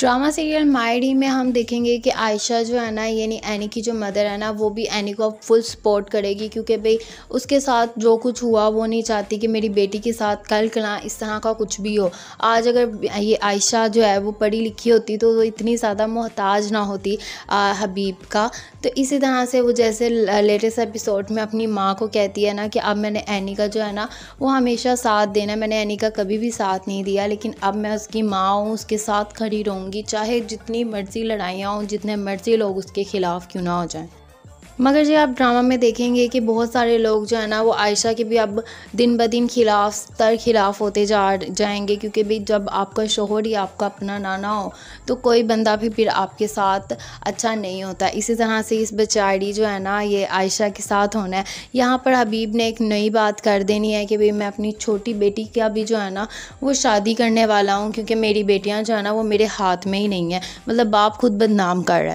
drama serial मायरी में हम देखेंगे कि आयशा जो है ना यानी एनी की जो मदर है ना वो भी एनी को फुल सपोर्ट करेगी क्योंकि भाई उसके साथ जो कुछ हुआ वो नहीं चाहती कि मेरी बेटी के साथ कल कला इस तरह का कुछ भी हो आज अगर ये आयशा जो है वो पढ़ी लिखी होती तो वो इतनी ज़्यादा मोहताज ना होती आ, हबीब का तो इसी तरह से वो जैसे लेटेस्ट एपिसोड में अपनी माँ को कहती है ना कि अब मैंने एनी का जो है ना वो हमेशा साथ देना मैंने एनी का कभी भी साथ नहीं दिया लेकिन अब मैं उसकी माँ हूँ उसके साथ खड़ी रहूँ होंगी चाहे जितनी मर्ज़ी लड़ाइयाँ हों जितने मर्ज़ी लोग उसके ख़िलाफ़ क्यों ना हो जाएं मगर जी आप ड्रामा में देखेंगे कि बहुत सारे लोग जो है ना वो आयशा के भी अब दिन ब दिन खिलाफ तर खिलाफ होते जा जाएंगे क्योंकि भी जब आपका शोहर या आपका अपना नाना हो तो कोई बंदा भी फिर आपके साथ अच्छा नहीं होता इसी तरह से इस बेचारी जो है ना ये आयशा के साथ होना है यहाँ पर हबीब ने एक नई बात कर देनी है कि भाई मैं अपनी छोटी बेटी का भी जो है ना वो शादी करने वाला हूँ क्योंकि मेरी बेटियाँ जो है ना वो मेरे हाथ में ही नहीं है मतलब बाप खुद बदनाम कर रहा है